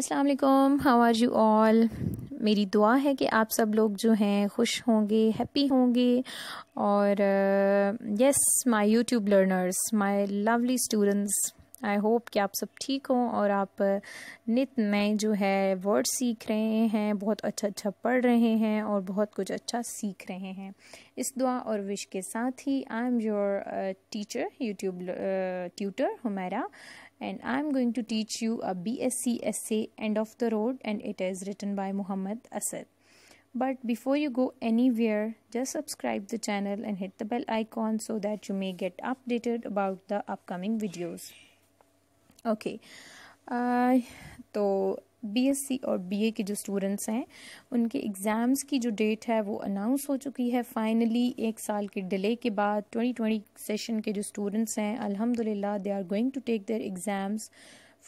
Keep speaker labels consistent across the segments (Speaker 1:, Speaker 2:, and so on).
Speaker 1: अस्सलाम वालेकुम how are you all मेरी दुआ है कि आप सब लोग जो हैं खुश होंगे हैप्पी होंगे और yes my YouTube learners my lovely students I hope कि आप सब ठीक हों और आप uh, नित नए जो है वर्ड सीख रहे हैं बहुत अच्छा अच्छा पढ़ रहे हैं और बहुत कुछ अच्छा सीख रहे हैं इस दुआ और विश के साथ ही I am your teacher YouTube tutor हमारा and I'm going to teach you a BSc essay End of the Road and it is written by Muhammad Asad. But before you go anywhere, just subscribe the channel and hit the bell icon so that you may get updated about the upcoming videos. Okay, uh, so BSc और BA के जो students हैं उनके exams की जो date है वो announce हो चुकी है फाइनली एक साल के डिले के बाद 2020 सेशन के जो स्टूडेंट्स हैं अल्हम्दुलिल्लाह they are going to take their exams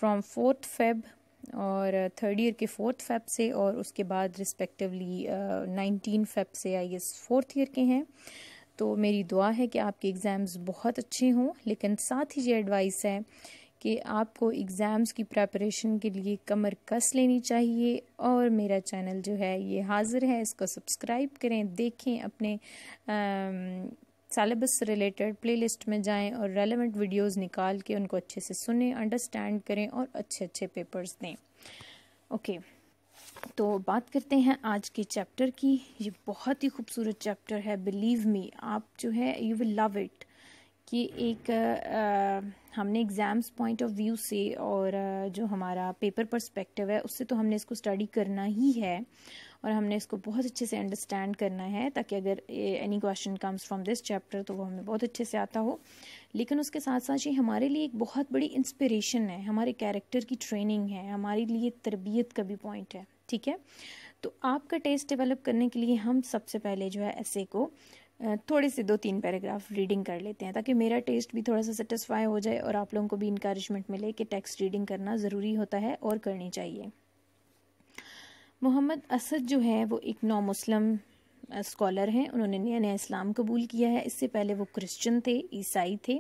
Speaker 1: from fourth Feb और थर्ड ईयर के फोर्थ फेब से और उसके बाद रिस्पेक्टिवली नाइनटीन फेब से आई एस फोर्थ ईयर के हैं तो मेरी दुआ है कि आपके एग्ज़ाम्स बहुत अच्छे हों लेकिन साथ ही ये एडवाइस है कि आपको एग्ज़ाम्स की प्रेपरेशन के लिए कमर कस लेनी चाहिए और मेरा चैनल जो है ये हाज़िर है इसको सब्सक्राइब करें देखें अपने सलेबस रिलेटेड प्लेलिस्ट में जाएं और रेलेवेंट वीडियोस निकाल के उनको अच्छे से सुने अंडरस्टैंड करें और अच्छे अच्छे पेपर्स दें ओके तो बात करते हैं आज के चैप्टर की ये बहुत ही खूबसूरत चैप्टर है बिलीव मी आप जो है यू विल लव इट कि एक आ, आ, हमने एग्ज़ाम्स पॉइंट ऑफ व्यू से और जो हमारा पेपर पर्सपेक्टिव है उससे तो हमने इसको स्टडी करना ही है और हमने इसको बहुत अच्छे से अंडरस्टैंड करना है ताकि अगर any question comes from this chapter तो वो हमें बहुत अच्छे से आता हो लेकिन उसके साथ साथ ये हमारे लिए एक बहुत बड़ी इंस्पिरेशन है हमारे कैरेक्टर की ट्रेनिंग है हमारे लिए तरबियत का भी पॉइंट है ठीक है तो आपका टेस्ट डेवलप करने के लिए हम सबसे पहले जो है ऐसे को थोड़े से दो तीन पैराग्राफ रीडिंग कर लेते हैं ताकि मेरा टेस्ट भी थोड़ा सा सेटिस्फाई हो जाए और आप लोगों को भी इंकरेजमेंट मिले कि टेक्स्ट रीडिंग करना ज़रूरी होता है और करनी चाहिए मोहम्मद असद जो है वो एक नॉ मुस्लिम स्कॉलर हैं उन्होंने नया नया इस्लाम कबूल किया है इससे पहले वो क्रिश्चियन थे ईसाई थे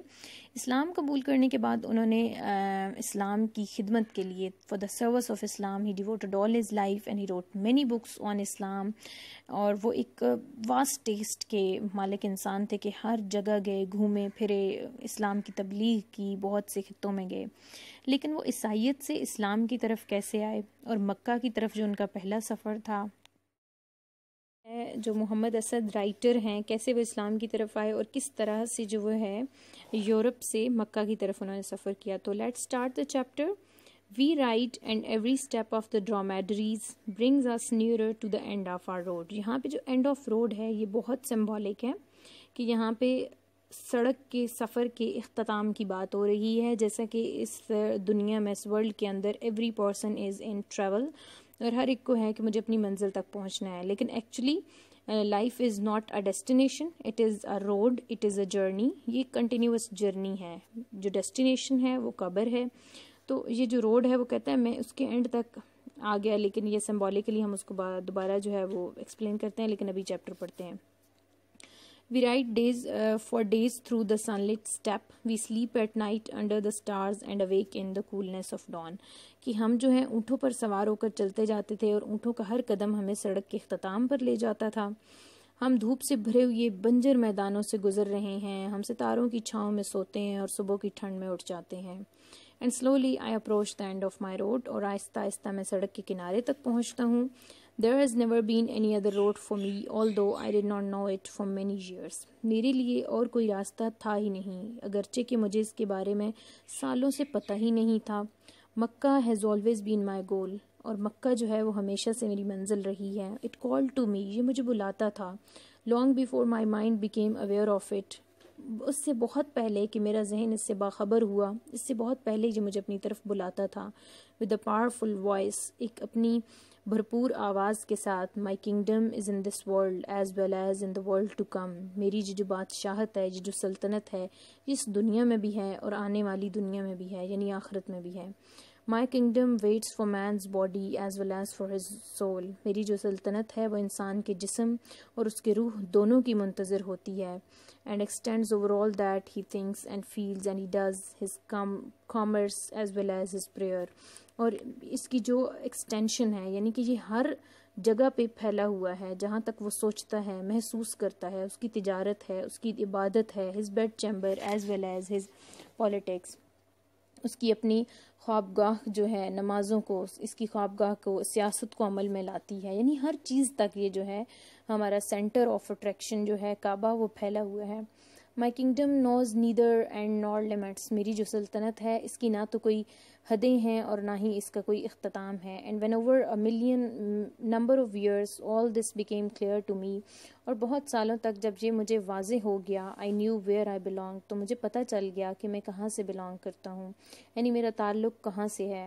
Speaker 1: इस्लाम कबूल करने के बाद उन्होंने इस्लाम की खिदमत के लिए for the service of Islam he devoted all is life and he wrote many books on Islam और वो एक वास्ट टेस्ट के मालिक इंसान थे कि हर जगह गए घूमे फिरे इस्लाम की तबलीग की बहुत से खितों में गए लेकिन वो ईसाइत से इस्लाम की तरफ कैसे आए और मक्का की तरफ जो उनका पहला सफ़र था जो मोहम्मद असद राइटर हैं कैसे वो इस्लाम की तरफ आए और किस तरह से जो वो है यूरोप से मक्का की तरफ उन्होंने सफ़र किया तो let start the chapter we write and every step of the dromedaries brings us nearer to the end of our road यहाँ पे जो एंड ऑफ रोड है ये बहुत सिम्बॉलिक है कि यहाँ पे सड़क के सफ़र के अख्ताम की बात हो रही है जैसा कि इस दुनिया में इस वर्ल्ड के अंदर every person is in travel और हर एक को है कि मुझे अपनी मंजिल तक पहुंचना है लेकिन actually life is not a destination it is a road it is a journey ये कंटिन्यूस जर्नी है जो डेस्टिनेशन है वो कबर है तो ये जो रोड है वो कहता है मैं उसके एंड तक आ गया लेकिन ये सिम्बॉलिकली हम उसको दोबारा जो है वो एक्सप्लेन करते हैं लेकिन अभी चैप्टर पढ़ते हैं We ride days uh, for days through the sunlit steppe. We sleep at night under the stars and awake in the coolness of dawn. कि हम जो है ऊँटों पर सवार होकर चलते जाते थे और ऊँटों का हर कदम हमें सड़क के अख्ताम पर ले जाता था हम धूप से भरे हुए बंजर मैदानों से गुजर रहे हैं हम सितारों की छाँव में सोते हैं और सुबह की ठंड में उठ जाते हैं and slowly I approach the end of my road और आहिस्ता आहिस्ता मैं सड़क के किनारे तक पहुँचता हूँ there has never been any other road for me although I did not know it for many years मेरे लिए और कोई रास्ता था ही नहीं अगरचे कि मुझे इसके बारे में सालों से पता ही नहीं था Mecca has always been my goal और मक्का जो है वो हमेशा से मेरी मंजिल रही है इट कॉल टू मी ये मुझे बुलाता था long before my mind became aware of it उससे बहुत पहले कि मेरा जहन इससे बाखबर हुआ इससे बहुत पहले ये मुझे अपनी तरफ बुलाता था विद अ पावरफुल वॉइस एक अपनी भरपूर आवाज़ के साथ my kingdom is in this world as well as in the world to come मेरी ये जो बादशाहत है जो जो सल्तनत है इस दुनिया में भी है और आने वाली दुनिया में भी है यानी आखरत में भी है my kingdom waits for man's body as well as for his soul मेरी जो सल्तनत है वह इंसान के जिसम और उसके रूह दोनों की मुंतज़र होती है and extends over all that he thinks and feels and he does his commerce as well as his prayer और इसकी जो एक्सटेंशन है यानी कि ये हर जगह पे फैला हुआ है जहाँ तक वो सोचता है महसूस करता है उसकी तजारत है उसकी इबादत है his bed chamber as well as his politics उसकी अपनी ख्वाबगाह जो है नमाज़ों को इसकी ख्वाबगाह को सियासत को अमल में लाती है यानी हर चीज़ तक ये जो है हमारा सेंटर ऑफ अट्रैक्शन जो है काबा वो फैला हुआ है my kingdom knows neither end nor limits मेरी जो सल्तनत है इसकी ना तो कोई हदें हैं और ना ही इसका कोई अख्ताम है and when over a million number of years all this became clear to me और बहुत सालों तक जब ये मुझे वाज हो गया I knew where I belong तो मुझे पता चल गया कि मैं कहाँ से बिलोंग करता हूँ यानी मेरा ताल्लुक़ कहाँ से है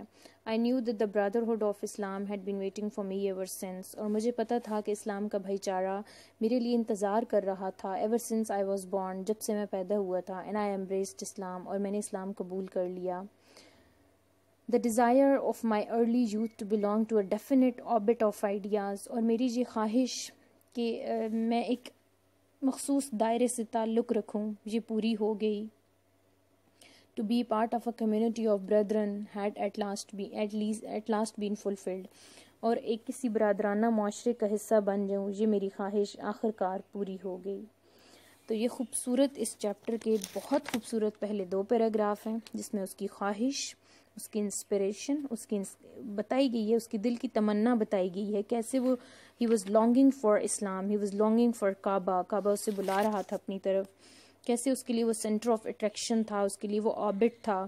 Speaker 1: I knew that the brotherhood of Islam had been waiting for me ever since और मुझे पता था कि इस्लाम का भाईचारा मेरे लिए इंतज़ार कर रहा था ever since I was born जब से मैं पैदा हुआ था एंड आई एम्ब्रेस्ड इस्लाम और मैंने इस्लाम कबूल कर लिया the desire of my early youth to belong to a definite orbit of ideas और मेरी ये ख्वाहिश कि मैं एक मखसूस दायरे से ताल्लुक़ रखूँ ये पूरी हो गई to be part of a community of brethren had at last be at least at last been fulfilled और एक किसी बरदराना माशरे का हिस्सा बन जाऊँ ये मेरी ख्वाहिश आखिरकार पूरी हो गई तो ये खूबसूरत इस चैप्टर के बहुत खूबसूरत पहले दो पैराग्राफ हैं जिसमें उसकी ख्वाहिश उसकी इंस्पिरेशन उसकी बताई गई है उसकी दिल की तमन्ना बताई गई है कैसे वो he was longing for Islam he was longing for Kaaba Kaaba उसे बुला रहा था अपनी तरफ कैसे उसके लिए वो सेंटर ऑफ अट्रैक्शन था उसके लिए वो ऑबिट था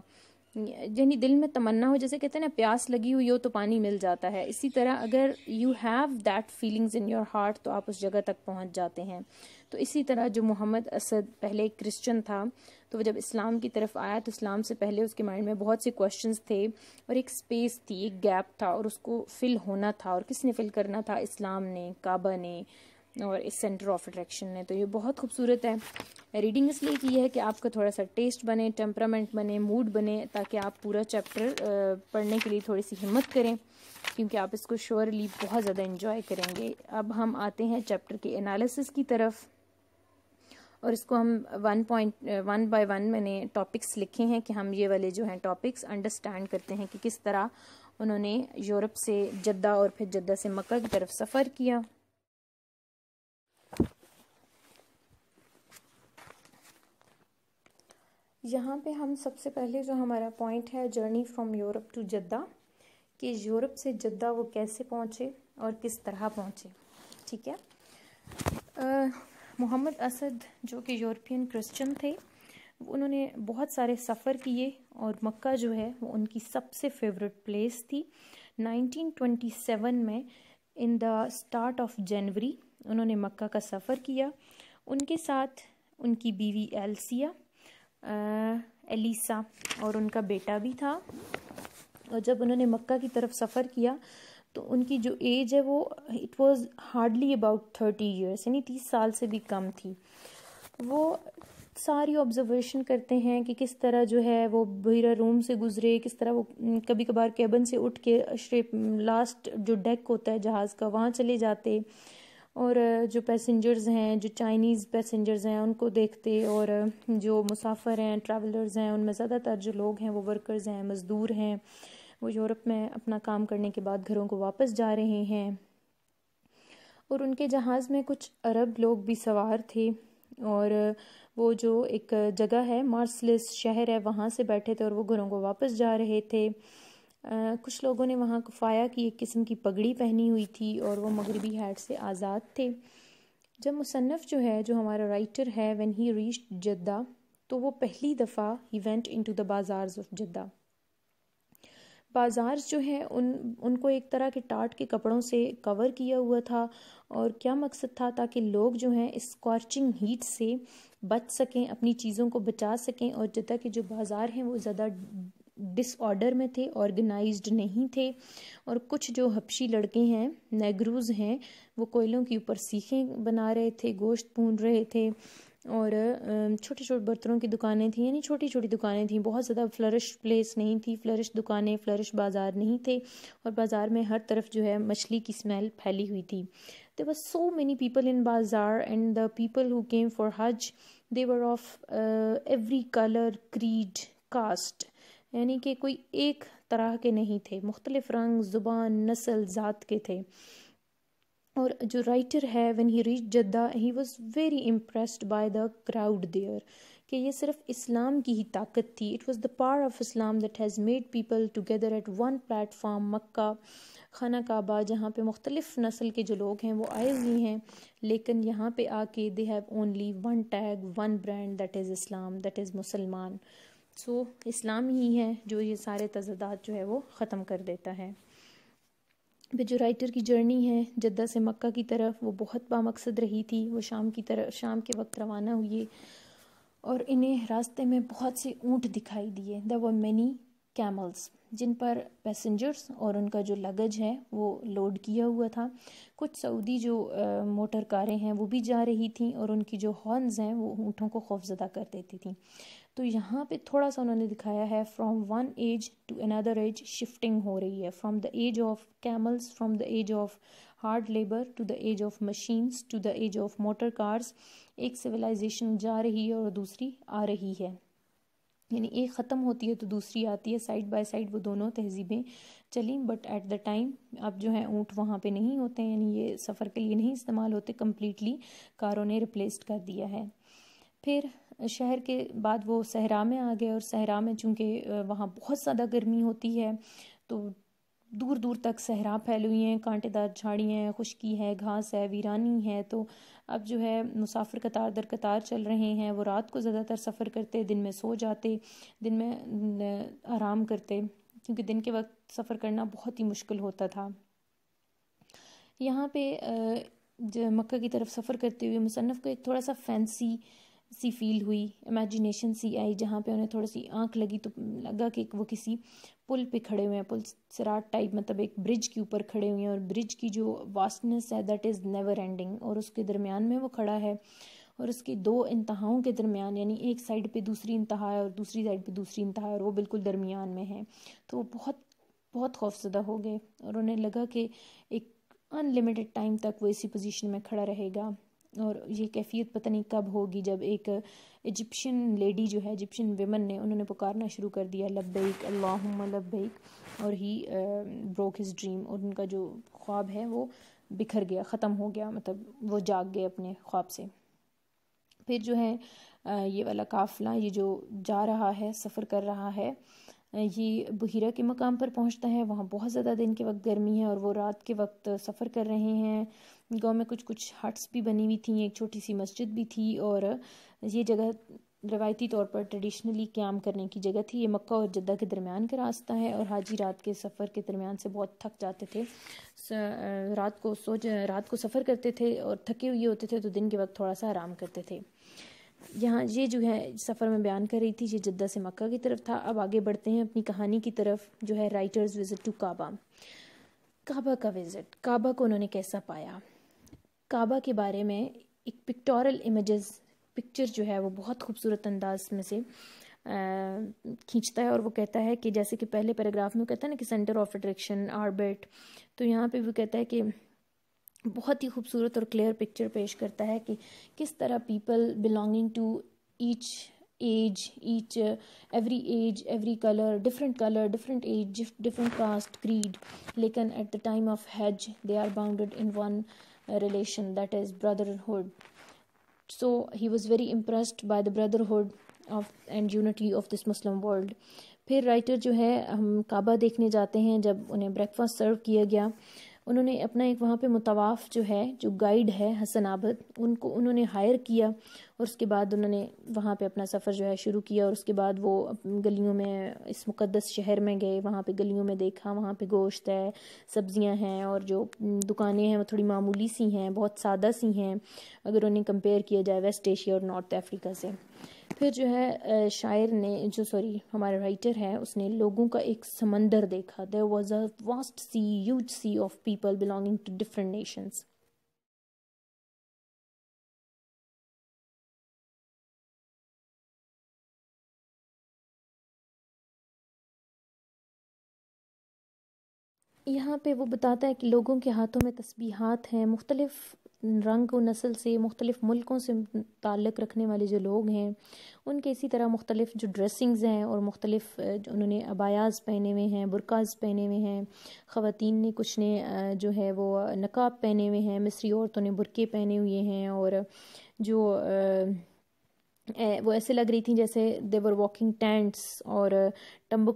Speaker 1: यानी दिल में तमन्ना हो जैसे कहते हैं ना प्यास लगी हुई हो तो पानी मिल जाता है इसी तरह अगर you have that feelings in your heart तो आप उस जगह तक पहुंच जाते हैं तो इसी तरह जो मोहम्मद असद पहले एक क्रिश्चियन था तो वह जब इस्लाम की तरफ आया तो इस्लाम से पहले उसके माइंड में बहुत से क्वेश्चन थे और एक स्पेस थी एक गैप था और उसको फिल होना था और किसने फिल करना था इस्लाम ने काबा ने और इस सेंटर ऑफ अट्रैक्शन ने तो ये बहुत खूबसूरत है रीडिंग इसलिए की है कि आपका थोड़ा सा टेस्ट बने टेम्परामेंट बने मूड बने ताकि आप पूरा चैप्टर पढ़ने के लिए थोड़ी सी हिम्मत करें क्योंकि आप इसको श्योरली बहुत ज़्यादा इन्जॉय करेंगे अब हम आते हैं चैप्टर के एनालिसिस की तरफ और इसको हम one point one by one मैंने टॉपिक्स लिखे हैं कि हम ये वाले जो हैं टॉपिक्स अंडरस्टैंड करते हैं कि किस तरह उन्होंने यूरोप से जद्दा और फिर जद्दा से मक्का की तरफ सफ़र किया यहाँ पे हम सबसे पहले जो हमारा पॉइंट है journey from Europe to Jeddah कि यूरोप से जद्दा वो कैसे पहुँचे और किस तरह पहुँचे ठीक है मोहम्मद असद जो कि यूरोपियन क्रिश्चियन थे उन्होंने बहुत सारे सफ़र किए और मक्का जो है वो उनकी सबसे फेवरेट प्लेस थी 1927 में in the start of January उन्होंने मक्का का सफ़र किया उनके साथ उनकी बीवी एल्सिया एलिसा और उनका बेटा भी था और जब उन्होंने मक्का की तरफ सफ़र किया तो उनकी जो एज है वो it was hardly about thirty years यानी तीस साल से भी कम थी वो सारी ऑब्जर्वेशन करते हैं कि किस तरह जो है वो बहरा रूम से गुजरे किस तरह वो कभी कभार कैबन से उठ के लास्ट जो डेक होता है जहाज़ का वहाँ चले जाते और जो पैसेंजर्स हैं जो चाइनीज़ पैसेंजर्स हैं उनको देखते और जो मुसाफर हैं ट्रैवलर्स हैं उनमें ज़्यादातर जो लोग हैं वो वर्कर्स हैं मज़दूर हैं वो यूरोप में अपना काम करने के बाद घरों को वापस जा रहे हैं और उनके जहाज़ में कुछ अरब लोग भी सवार थे और वो जो एक जगह है मार्सलिस शहर है वहाँ से बैठे थे और वो घरों को वापस जा रहे थे कुछ लोगों ने वहाँ कफ़ाया की एक किस्म की पगड़ी पहनी हुई थी और वो मगरबी हैट से आज़ाद थे जब मुसनफ़ जो है जो हमारा राइटर है वन ही रीच जद्दा तो वो पहली दफ़ा ही went into the bazaars of Jeddah bazaars जो हैं उन उनको एक तरह के टाट के कपड़ों से कवर किया हुआ था और क्या मकसद था ताकि लोग जो हैं स्कॉर्चिंग हीट से बच सकें अपनी चीज़ों को बचा सकें और जद्दा के जो बाज़ार हैं वो ज़्यादा डिसऑर्डर में थे ऑर्गेनाइज्ड नहीं थे और कुछ जो हपशी लड़के हैं नैगरूज हैं वो कोयलों के ऊपर सीखें बना रहे थे गोश्त भून रहे थे और छोटे छोटे बर्तनों की दुकानें थी यानी छोटी छोटी दुकानें थी बहुत ज़्यादा फ्लरिश प्लेस नहीं थी फ्लरिश दुकानें फ्लरिश बाज़ार नहीं थे और बाज़ार में हर तरफ जो है मछली की स्मेल फैली हुई थी दे वर सो many people in bazaar and the people who came for hajj they were of every colour creed caste यानी कि कोई एक तरह के नहीं थे मुख्तलिफ रंग ज़ुबान नस्ल ज़ात के थे और जो राइटर है when he reach Jeddah he was very impressed by the crowd there कि ये सिर्फ इस्लाम की ही ताकत थी it was the power of Islam that has made people together at one platform Mecca खाना काबा जहाँ पे मुख्तलिफ़ नस्ल के जो लोग हैं वो आए हुए हैं लेकिन यहाँ पे आके they have only one tag one brand that is Islam that is मुसलमान सो इस्लाम ही है जो ये सारे तजादात जो है वो ख़त्म कर देता है फिर जो राइटर की जर्नी है जद्दा से मक्का की तरफ वो बहुत बामकसद रही थी वो शाम की तरफ शाम के वक्त रवाना हुई और इन्हें रास्ते में बहुत से ऊँट दिखाई दिए द व मैनी कैमल्स जिन पर पैसेंजर्स और उनका जो लगज है वो लोड किया हुआ था कुछ सऊदी जो आ, मोटर कारें हैं वो भी जा रही थीं और उनकी जो हॉर्नस हैं वो ऊँटों को खौफजदा कर देती थी तो यहाँ पे थोड़ा सा उन्होंने दिखाया है from one age to another age shifting हो रही है from the age of camels from the age of hard labour to the age of machines to the age of motor cars एक सिविलाइजेशन जा रही है और दूसरी आ रही है यानी एक ख़त्म होती है तो दूसरी आती है साइड बाय साइड वो दोनों तहजीबें चलें बट एट द टाइम अब जो है ऊँट वहाँ पे नहीं होते हैं यानी ये सफ़र के लिए नहीं इस्तेमाल होते कम्प्लीटली कारों ने रिप्लेस कर दिया है फिर शहर के बाद वो सहरा में आ गए और सहरा में चूँकि वहाँ बहुत ज़्यादा गर्मी होती है तो दूर दूर तक सहरा फैली हुई हैं कांटेदार झाड़ियाँ हैं खुश्की है घास है वीरानी है तो अब जो है मुसाफिर कतार दर कतार चल रहे हैं वो रात को ज़्यादातर सफ़र करते दिन में सो जाते दिन में आराम करते क्योंकि दिन के वक्त सफ़र करना बहुत ही मुश्किल होता था यहाँ पे मक्का की तरफ सफ़र करते हुए मुसनफ़ को एक थोड़ा सा फैंसी सी फील हुई इमेजिनेशन सी आई जहाँ पे उन्हें थोड़ी सी आंख लगी तो लगा कि वो किसी पुल पे खड़े हुए हैं पुल सराट टाइप मतलब एक ब्रिज के ऊपर खड़े हुए हैं और ब्रिज की जो वास्टनेस है दैट इज़ नेवर एंडिंग और उसके दरमियान में वो खड़ा है और उसकी दो इंतहाओं के दरमियान यानी एक साइड पे दूसरी इंतहा है और दूसरी साइड पे दूसरी इंतहा है और वो बिल्कुल दरमियान में है तो वो बहुत बहुत खौफजदा हो गए और उन्हें लगा कि एक अनलिमिटेड टाइम तक वो इसी पोजीशन में खड़ा रहेगा और ये कैफियत पता नहीं कब होगी जब एक इजिप्शियन लेडी जो है इजिप्शियन वेमन ने उन्होंने पुकारना शुरू कर दिया लब्बैक अल्लाहुम्मा लब्बैक और ही ब्रोक हिज ड्रीम और उनका जो ख्वाब है वो बिखर गया ख़त्म हो गया मतलब वो जाग गए अपने ख्वाब से फिर जो है ये वाला काफिला ये जो जा रहा है सफ़र कर रहा है ये बहिरा के मकाम पर पहुंचता है वहाँ बहुत ज़्यादा दिन के वक्त गर्मी है और वो रात के वक्त सफ़र कर रहे हैं गांव में कुछ कुछ हट्स भी बनी हुई थी एक छोटी सी मस्जिद भी थी और ये जगह रवायती तौर पर ट्रेडिशनली क्याम करने की जगह थी ये मक्का और जद्दा के दरमियान का रास्ता है और हाजी रात के सफ़र के दरमियान से बहुत थक जाते थे रात को सो रात को सफ़र करते थे और थके हुए होते थे तो दिन के वक्त थोड़ा सा आराम करते थे यहाँ ये जो है सफ़र में बयान कर रही थी ये जद्दा से मक्का की तरफ था अब आगे बढ़ते हैं अपनी कहानी की तरफ जो है writer's visit to Kaaba Kaaba का विज़िट काबा को उन्होंने कैसा पाया काबा के बारे में एक पिक्टोरल इमेजेस पिक्चर जो है वो बहुत खूबसूरत अंदाज में से खींचता है और वो कहता है कि जैसे कि पहले पैराग्राफ में कहता है ना कि सेंटर ऑफ अट्रैक्शन आर्बिट तो यहाँ पे वो कहता है कि बहुत ही खूबसूरत और क्लियर पिक्चर पेश करता है कि किस तरह people belonging to each age each every age every colour different colour different age different caste creed लेकिन at the time of hajj they are bounded in one relation that is brotherhood so he was very impressed by the brotherhood of and unity of this muslim world फिर writer जो है हम काबा देखने जाते हैं जब उन्हें ब्रेकफास्ट सर्व किया गया उन्होंने अपना एक वहाँ पे मुतवाफ़ जो है जो गाइड है हसन आबद उनको उन्होंने हायर किया और उसके बाद उन्होंने वहाँ पे अपना सफ़र जो है शुरू किया और उसके बाद वो गलियों में इस मुक़दस शहर में गए वहाँ पे गलियों में देखा वहाँ पे गोश्त है सब्ज़ियाँ हैं और जो दुकानें हैं वो थोड़ी मामूली सी हैं बहुत सादा सी हैं अगर उन्हें कंपेयर किया जाए वेस्ट एशिया और नॉर्थ अफ्रीका से फिर जो है शायर ने जो सॉरी हमारे राइटर है उसने लोगों का एक समंदर देखा there was a vast sea huge sea of people belonging to different nations यहाँ पे वो बताता है कि लोगों के हाथों में तस्बीहात हैं मुख्तलिफ़ रंग व नस्ल से मुख्तलिफ़ मुल्कों से ताल्लुक़ रखने वाले जो लोग हैं उनके इसी तरह मुख्तलिफ़ जो ड्रेसिंग्स हैं और मुख्तलिफ़ जो उन्होंने अबायाज़ पहने हुए हैं बुरकाज पहने हुए हैं ख़वातीन ने कुछ ने जो है वो नकाब पहने हुए हैं मिस्री औरतों ने बुरके पहने हुए हैं और जो वो ऐसे लग रही थी जैसे देवर वॉकिंग टेंट्स और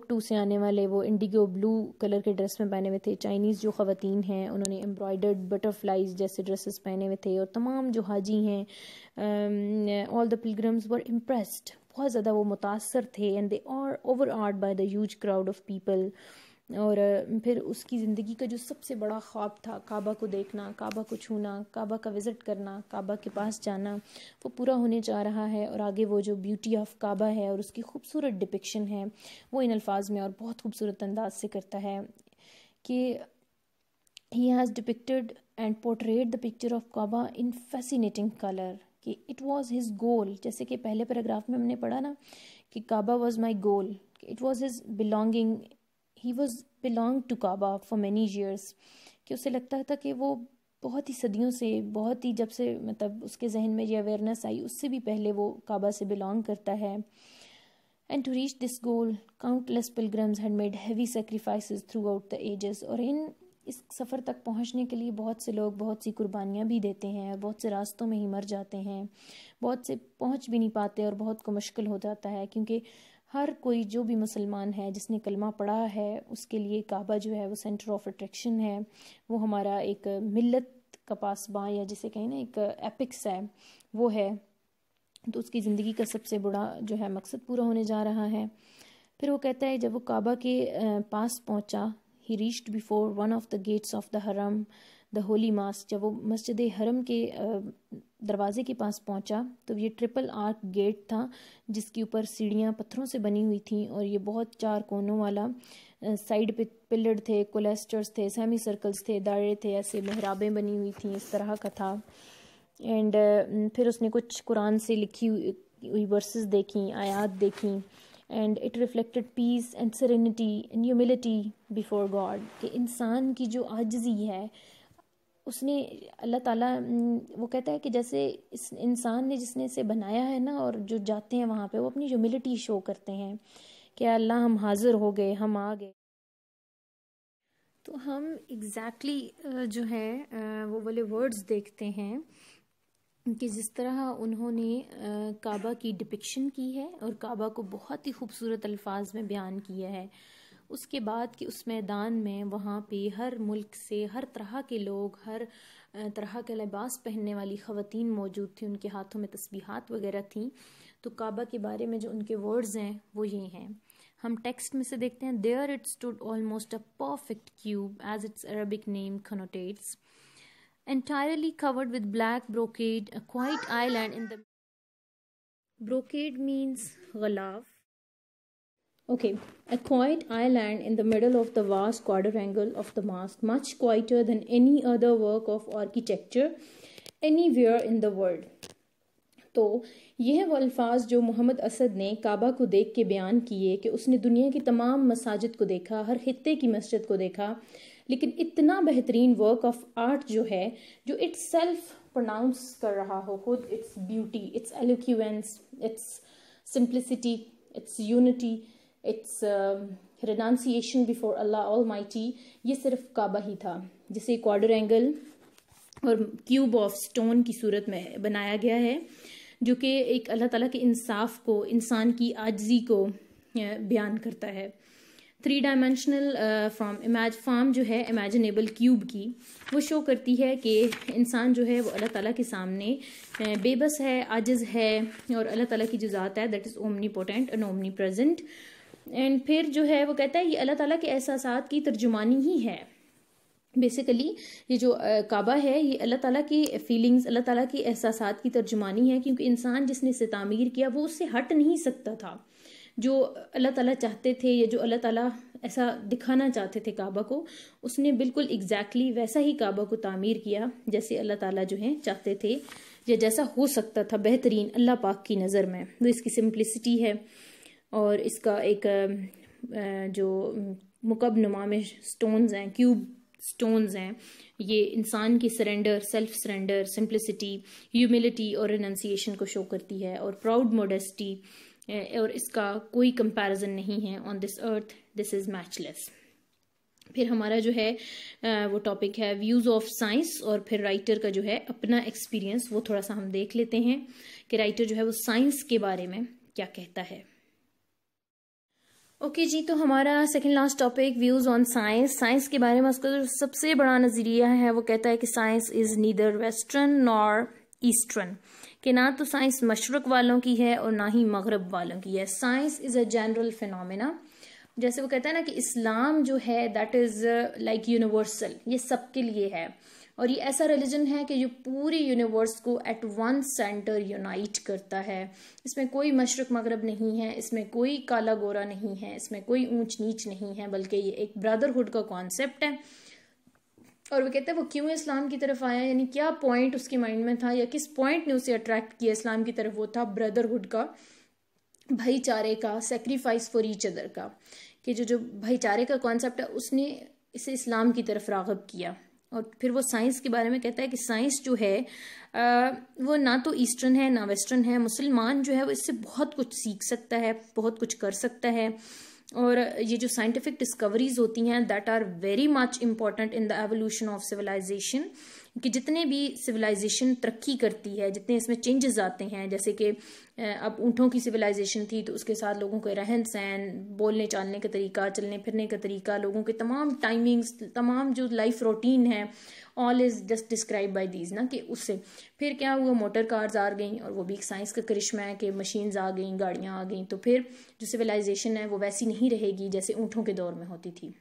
Speaker 1: टू से आने वाले वो इंडिगो ब्लू कलर के ड्रेस में पहने हुए थे चाइनीज़ जो ख़वान हैं उन्होंने एम्ब्रॉयडर्ड बटरफ्लाइज जैसे ड्रेसेस पहने हुए थे और तमाम जो हाजी हैं all the pilgrims were impressed बहुत ज़्यादा वो मुतासर थे and they are overawed by the huge crowd of people और फिर उसकी ज़िंदगी का जो सबसे बड़ा ख्वाब था काबा को देखना काबा को छूना काबा का विज़िट करना काबा के पास जाना वो पूरा होने जा रहा है और आगे वो जो ब्यूटी ऑफ काबा है और उसकी खूबसूरत डिपिक्शन है वो इन अल्फाज में और बहुत खूबसूरत अंदाज से करता है कि he has depicted and portrait the picture of Kaaba in fascinating colour कि इट वॉज़ हिज़ गोल जैसे कि पहले पैराग्राफ में हमने पढ़ा ना कि Kaaba was my goal it was his belonging he was belong to Kaaba for many years कि उसे लगता था कि वो बहुत ही सदियों से बहुत ही जब से मतलब उसके जहन में ये अवेयरनेस आई उससे भी पहले वो काबा से बिलोंग करता है and to reach this goal countless pilgrims had made heavy sacrifice throughout the ages और इन इस सफ़र तक पहुंचने के लिए बहुत से लोग बहुत सी कुर्बानियाँ भी देते हैं और बहुत से रास्तों में ही मर जाते हैं बहुत से पहुंच भी नहीं पाते और बहुत को मुश्किल हो जाता है क्योंकि हर कोई जो भी मुसलमान है जिसने कलमा पढ़ा है उसके लिए काबा जो है वो सेंटर ऑफ अट्रैक्शन है वो हमारा एक मिलत का पासबाँ या जिसे कहें ना एक एपिक्स है वो है तो उसकी ज़िंदगी का सबसे बड़ा जो है मकसद पूरा होने जा रहा है फिर वो कहता है जब वो काबा के पास पहुंचा he reached before one of the gates of the Haram the holy mosque जब वो मस्जिद हरम के दरवाजे के पास पहुंचा तो ये ट्रिपल आर्क गेट था जिसके ऊपर सीढ़ियां पत्थरों से बनी हुई थी और ये बहुत चार कोनों वाला साइड पे पिलर थे कोलेस्टर्स थे सेमी सर्कल्स थे दायरे थे ऐसे मेहराबें बनी हुई थी इस तरह का था एंड फिर उसने कुछ कुरान से लिखी हुई वर्सेस देखी आयात देखी and it reflected peace and serenity and humility before God कि इंसान की जो आजजी है उसने अल्लाह ताला वो कहता है कि जैसे इस इंसान ने जिसने इसे बनाया है ना और जो जाते हैं वहाँ पे वो अपनी ह्यूमिलिटी शो करते हैं कि अल्लाह हम हाजिर हो गए हम आ गए तो हम एग्जैक्टली exactly जो है वो वाले वर्ड्स देखते हैं कि जिस तरह उन्होंने काबा की डिपिक्शन की है और काबा को बहुत ही खूबसूरत अल्फाज में बयान किया है उसके बाद कि उस मैदान में वहाँ पे हर मुल्क से हर तरह के लोग हर तरह के लिबास पहनने वाली ख़वान मौजूद थी उनके हाथों में तस्बीहात वगैरह थी तो काबा के बारे में जो उनके वर्ड्स हैं वो ये हैं हम टेक्स्ट में से देखते हैं there it stood almost a perfect cube as its Arabic name connotes entirely covered with black brocade, a quiet island in the brocade means ghalaf Okay, a quiet island in the middle of the vast quadrangle of the mosque, much quieter than any other work of architecture anywhere in the world. तो यह वो अल्फाज जो मोहम्मद असद ने काबा को देख के बयान किए कि उसने दुनिया की तमाम मसाजिद को देखा हर खत्े की मस्जिद को देखा लेकिन इतना बेहतरीन वर्क ऑफ आर्ट जो है जो इट्स सेल्फ प्रोनाउंस कर रहा हो खुद its beauty its eloquence its simplicity its unity its renunciation before Allah almighty ये सिर्फ काबा ही था जिसे क्वाडर एंगल और क्यूब ऑफ स्टोन की सूरत में बनाया गया है जो कि एक अल्लाह ताला के इंसाफ को इंसान की आजजी को बयान करता है three dimensional frame image form जो है इमेजिनेबल क्यूब की वो शो करती है कि इंसान जो है वो अल्लाह ताला के सामने बेबस है आजज़ है और अल्लाह ताला की जो ज़ात है that is omnipotent and omnipresent and फिर जो है वो कहता है ये अल्लाह ताला के एहसास की तर्जुमानी ही है बेसिकली ये जो काबा है ये अल्लाह ताला की फीलिंग्स अल्लाह ताला के एहसास की तर्जुमानी है क्योंकि इंसान जिसने इसे तामीर किया वो उससे हट नहीं सकता था जो अल्लाह ताला चाहते थे या जो अल्लाह ताला ऐसा दिखाना चाहते थे काबा को उसने बिल्कुल एग्जैक्टली exactly वैसा ही काबा को तामीर किया जैसे अल्लाह ताला जो है चाहते थे या जैसा हो सकता था बेहतरीन अल्लाह पाक की नज़र में तो इसकी सिंप्लिसिटी है और इसका एक जो मुकब नुमा में स्टोन्स हैं क्यूब स्टोन्स हैं ये इंसान की surrender self surrender simplicity humility और रिनंसिएशन को शो करती है और प्राउड मोडेस्टी और इसका कोई कंपैरिजन नहीं है on this earth this is matchless फिर हमारा जो है वो टॉपिक है व्यूज़ ऑफ साइंस और फिर राइटर का जो है अपना एक्सपीरियंस वो थोड़ा सा हम देख लेते हैं कि राइटर जो है वो साइंस के बारे में क्या कहता है ओके okay जी तो हमारा second last topic views on science science के बारे में उसका जो सबसे बड़ा नज़रिया है वो कहता है कि science is neither western nor eastern कि ना तो साइंस मशरक़ वालों की है और ना ही मगरब वालों की है science is a general phenomena जैसे वो कहता है ना कि इस्लाम जो है दैट इज़ लाइक यूनिवर्सल ये सब के लिए है और ये ऐसा रिलीजन है कि जो पूरी यूनिवर्स को एट वन सेंटर यूनाइट करता है इसमें कोई मशरक मगरब नहीं है इसमें कोई काला गोरा नहीं है इसमें कोई ऊंच नीच नहीं है बल्कि ये एक ब्रदरहुड का कॉन्सेप्ट है और वो कहते हैं वो क्यों इस्लाम की तरफ आया यानी क्या पॉइंट उसके माइंड में था या किस पॉइंट ने उसे अट्रैक्ट किया इस्लाम की तरफ वो था ब्रदरहुड का भाईचारे का सेक्रीफाइस फॉर ईच अदर का कि जो जो भाईचारे का कॉन्सेप्ट है उसने इसे इस्लाम की तरफ रागब किया और फिर वो साइंस के बारे में कहता है कि साइंस जो है आ, वो ना तो ईस्टर्न है ना वेस्टर्न है मुसलमान जो है वो इससे बहुत कुछ सीख सकता है बहुत कुछ कर सकता है और ये जो साइंटिफिक डिस्कवरीज होती हैं that are very much important in the evolution of civilisation कि जितने भी सिविलाइजेशन तरक्की करती है जितने इसमें चेंजेस आते हैं जैसे कि अब ऊँटों की सिविलाइजेशन थी तो उसके साथ लोगों के रहन सहन बोलने चालने का तरीका चलने फिरने का तरीका लोगों के तमाम टाइमिंग्स तमाम जो लाइफ रूटीन है all is just describe by these ना कि उससे फिर क्या हुआ मोटर कार्स आ गई और वो भी एक साइंस का करिश्मा है कि मशीन्स आ गई गाड़ियाँ आ गई तो फिर जो सिविलाइजेशन है वो वैसी नहीं रहेगी जैसे ऊँटों के दौर में होती थी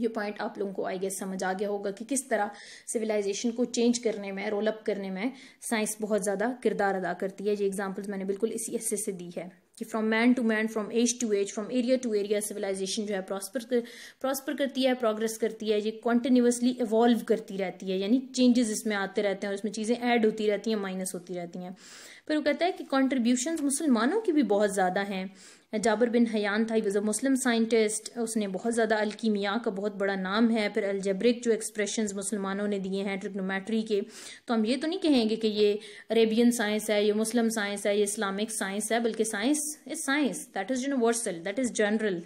Speaker 1: ये पॉइंट आप लोगों को आई गेस समझ आ गया होगा कि किस तरह सिविलाइजेशन को चेंज करने में रोल अप करने में साइंस बहुत ज़्यादा किरदार अदा करती है ये एग्जांपल्स मैंने बिल्कुल इसी हिस्से से दी है कि from man to man from age to age from area to area civilisation जो है प्रॉस्पर कर प्रॉस्पर करती है प्रोग्रेस करती है ये कॉन्टिन्यूसली इवॉल्व करती रहती है यानी चेंजेस इसमें आते रहते हैं और इसमें चीज़ें ऐड होती रहती हैं माइनस होती रहती हैं फिर वो कहता है कि कॉन्ट्रीब्यूशन मुसलमानों की भी बहुत ज़्यादा हैं जाबर बिन हयान था वज़ अ मुस्लिम साइंटिस्ट उसने बहुत ज़्यादा अल्कीमिया का बहुत बड़ा नाम है फिर अलजब्रिक जो एक्सप्रेशन मुसलमानों ने दिए हैं ट्रिग्नोमेट्री के तो हम ये तो नहीं कहेंगे कि ये अरेबियन साइंस है ये मुस्लिम साइंस है ये इस्लामिक साइंस है बल्कि science is science that is universal that is general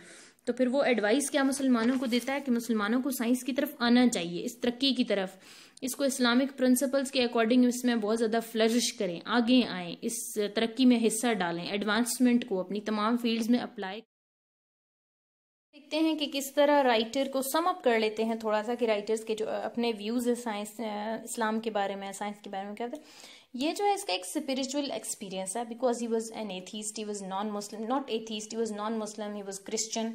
Speaker 1: तो फिर वो एडवाइस क्या मुसलमानों को देता है कि मुसलमानों को साइंस की तरफ आना चाहिए इस तरक्की की तरफ इसको इस्लामिक प्रिंसिपल्स के अकॉर्डिंग इसमें बहुत ज़्यादा फ्लरिश करें आगे आए इस तरक्की में हिस्सा डालें एडवांसमेंट को अपनी तमाम फील्ड्स में अप्लाई देखते हैं कि किस तरह राइटर को सम अप कर लेते हैं थोड़ा सा कि राइटर्स के जो अपने व्यूज़ हैं साइंस इस्लाम के बारे में साइंस के बारे में क्या ये जो है इसका एक स्पिरिचुअल एक्सपीरियंस है because he was an atheist he was non Muslim not atheist he was non Muslim he was Christian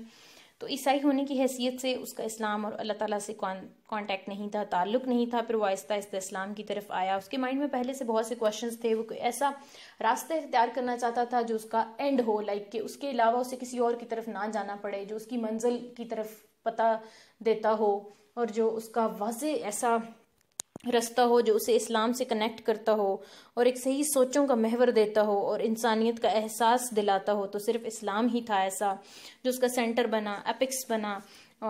Speaker 1: तो ईसाई होने की हैसियत से उसका इस्लाम और अल्लाह ताला से कांटेक्ट नहीं था ताल्लुक़ नहीं था फिर वो आहिस्ता आहिस्ता इस्लाम की तरफ आया उसके माइंड में पहले से बहुत से क्वेश्चंस थे वो कोई ऐसा रास्ता इख्तियार करना चाहता था जो उसका एंड हो लाइक कि उसके अलावा उसे किसी और की तरफ ना जाना पड़े जो उसकी मंजिल की तरफ पता देता हो और जो उसका वाज ऐसा रास्ता हो जो उसे इस्लाम से कनेक्ट करता हो और एक सही सोचों का महवर देता हो और इंसानियत का एहसास दिलाता हो तो सिर्फ इस्लाम ही था ऐसा जो उसका सेंटर बना एपिक्स बना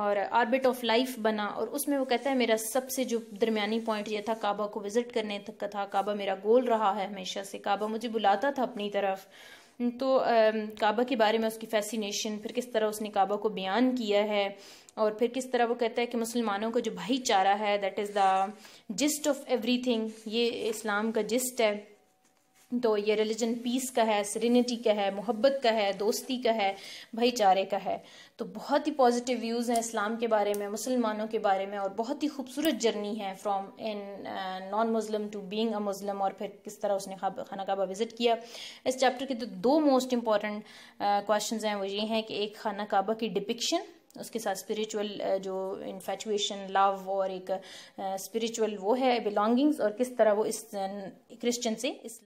Speaker 1: और आर्बिट ऑफ लाइफ बना और उसमें वो कहता है मेरा सबसे जो दरमियानी पॉइंट यह था काबा को विज़िट करने तक का था काबा मेरा गोल रहा है हमेशा से काबा मुझे बुलाता था अपनी तरफ तो काबा के बारे में उसकी फैसिनेशन फिर किस तरह उसने काबा को बयान किया है और फिर किस तरह वो कहता है कि मुसलमानों का जो भाईचारा है that is the gist of everything ये इस्लाम का जिस्ट है तो ये रिलीजन पीस का है सरिनिटी का है मोहब्बत का है दोस्ती का है भाईचारे का है तो बहुत ही पॉजिटिव व्यूज़ हैं इस्लाम के बारे में मुसलमानों के बारे में और बहुत ही खूबसूरत जर्नी है from in non Muslim to being a Muslim और फिर किस तरह उसने खाना काबा विज़िट किया इस चैप्टर के तो दो मोस्ट इम्पॉर्टेंट क्वेश्चन हैं वो ये हैं कि एक खाना काबा की डिपिक्शन उसके साथ स्पिरिचुअल uh, जो इन्फेचुएशन लव और एक स्पिरिचुअल uh, वो है बिलोंगिंग्स और किस तरह वो इस क्रिश्चन uh, से इस